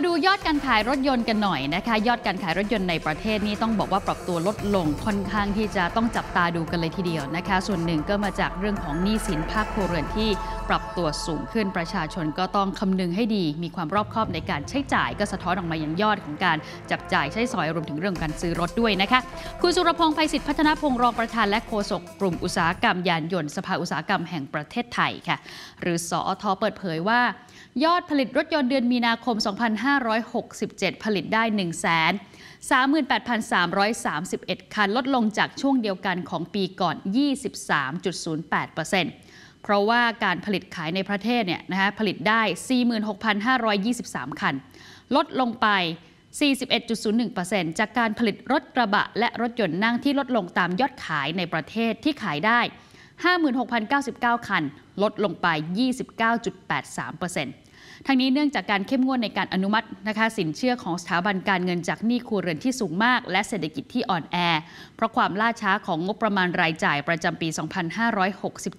าดูยอดการขายรถยนต์กันหน่อยนะคะ ยอดการขายรถยนต์ในประเทศนี้ต้องบอกว่าปรับตัวลดลงค่อนข้างที่จะต้องจับตาดูกันเลยทีเดียวนะคะ ส่วนหนึ่งก็มาจากเรื่องของหนี้สินภาคครัวเรือนที่ปรับตัวสูงขึ้นประชาชนก็ต้องคำนึงให้ดีมีความรอบคอบในการใช้จ่ายก็สะท้อนออกมาอย่างยอดของการจับจ่ายใช้สอยรวมถึงเรื่องการซื้อรถด้วยนะคะคุณสุรพงศ์ภัยศิษฐ์พัฒนพงศ์รองประธานและโฆษกกลุ่มอุตสาหกรรมยานยนต์สภาอุตสาหกรรมแห่งประเทศไทยค่ะหรือสอทเปิดเผยว่า ยอดผลิตรถยนต์เดือนมีนาคม 2 0 0 5 1 5 6 7 ผลิตได้1 0 38,331 คัน ลดลงจากช่วงเดียวกันของปีก่อน 23.08%เพราะว่าการผลิตขายในประเทศเนี่ยนะคะผลิตได้ 46,523 คัน ลดลงไป 41.01%จากการผลิตรถกระบะและรถยนต์นั่งที่ลดลงตามยอดขายในประเทศที่ขายได้ 56,099 คัน ลดลงไป 29.83%ทั้งนี้เนื่องจากการเข้มงวดในการอนุมัตินะคะสินเชื่อของสถาบันการเงินจากหนี้ครัวเรือนที่สูงมาก และเศรษฐกิจที่อ่อนแอ เพราะความล่าช้าของงบประมาณรายจ่ายประจำปี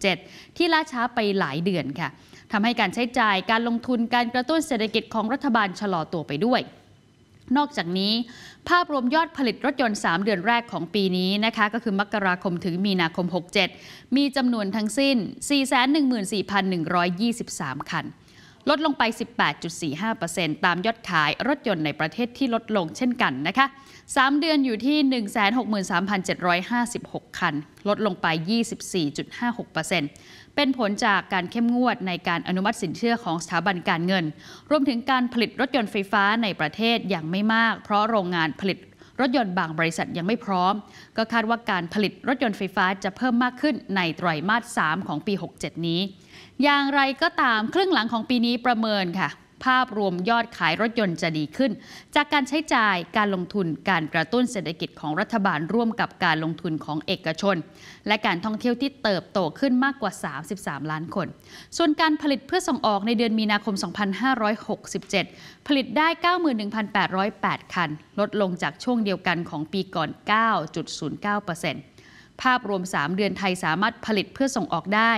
2567 ที่ล่าช้าไปหลายเดือนค่ะทำให้การใช้จ่ายการลงทุนการกระตุ้นเศรษฐกิจของรัฐบาลชะลอตัวไปด้วย นอกจากนี้ ภาพรวมยอดผลิตรถยนต์ 3 เดือนแรกของปีนี้นะคะก็คือมกราคมถึงมีนาคม 67 มีจำนวนทั้งสิ้น 414,123 คันลดลงไป 18.45%ตามยอดขายรถยนต์ในประเทศที่ลดลงเช่นกันนะคะ 3 เดือนอยู่ที่ 163,756 คัน ลดลงไป 24.56%เป็นผลจากการเข้มงวดในการอนุมัติสินเชื่อของสถาบันการเงิน รวมถึงการผลิตรถยนต์ไฟฟ้าในประเทศอย่างไม่มาก เพราะโรงงานผลิตรถยนต์บางบริษัทยังไม่พร้อม ก็คาดว่าการผลิตรถยนต์ไฟฟ้าจะเพิ่มมากขึ้นในไตรมาส3ของปี 67 นี้ อย่างไรก็ตามครึ่งหลังของปีนี้ประเมินค่ะภาพรวมยอดขายรถยนต์จะดีขึ้น จากการใช้จ่าย การลงทุน การกระตุ้นเศรษฐกิจของรัฐบาลร่วมกับการลงทุนของเอกชน และการท่องเที่ยวที่เติบโตขึ้นมากกว่า 33 ล้านคน ส่วนการผลิตเพื่อส่งออกในเดือนมีนาคม 2567 ผลิตได้ 91,808 คัน ลดลงจากช่วงเดียวกันของปีก่อน 9.09%ภาพรวม 3 เดือนไทยสามารถผลิตเพื่อส่งออกได้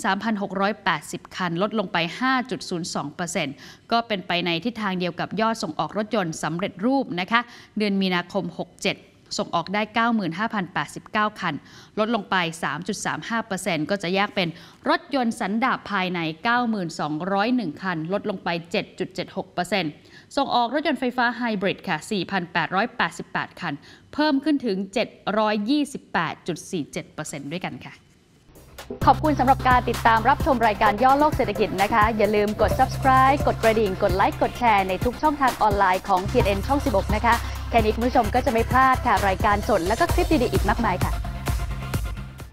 273,680 คันลดลงไป 5.02%ก็เป็นไปในทิศทางเดียวกับยอดส่งออกรถยนต์สำเร็จรูปนะคะ เดือนมีนาคม 67ส่งออกได้ 95,089 คัน ลดลงไป 3.35%ก็จะแยกเป็น รถยนต์สันดาปภายใน 9,201 คัน ลดลงไป 7.76%ส่งออกรถยนต์ไฟฟ้าไฮบริดค่ะ 4,888 คัน เพิ่มขึ้นถึง 728.47%ด้วยกันค่ะขอบคุณสำหรับการติดตามรับชมรายการย่อโลกเศรษฐกิจนะคะ อย่าลืมกด subscribe กดกระดิ่ง กดไลค์ กดแชร์ในทุกช่องทางออนไลน์ของ TNN ช่อง 16 นะคะ แค่นี้คุณผู้ชมก็จะไม่พลาดค่ะ รายการสดและก็คลิปดีๆอีกมากมายค่ะ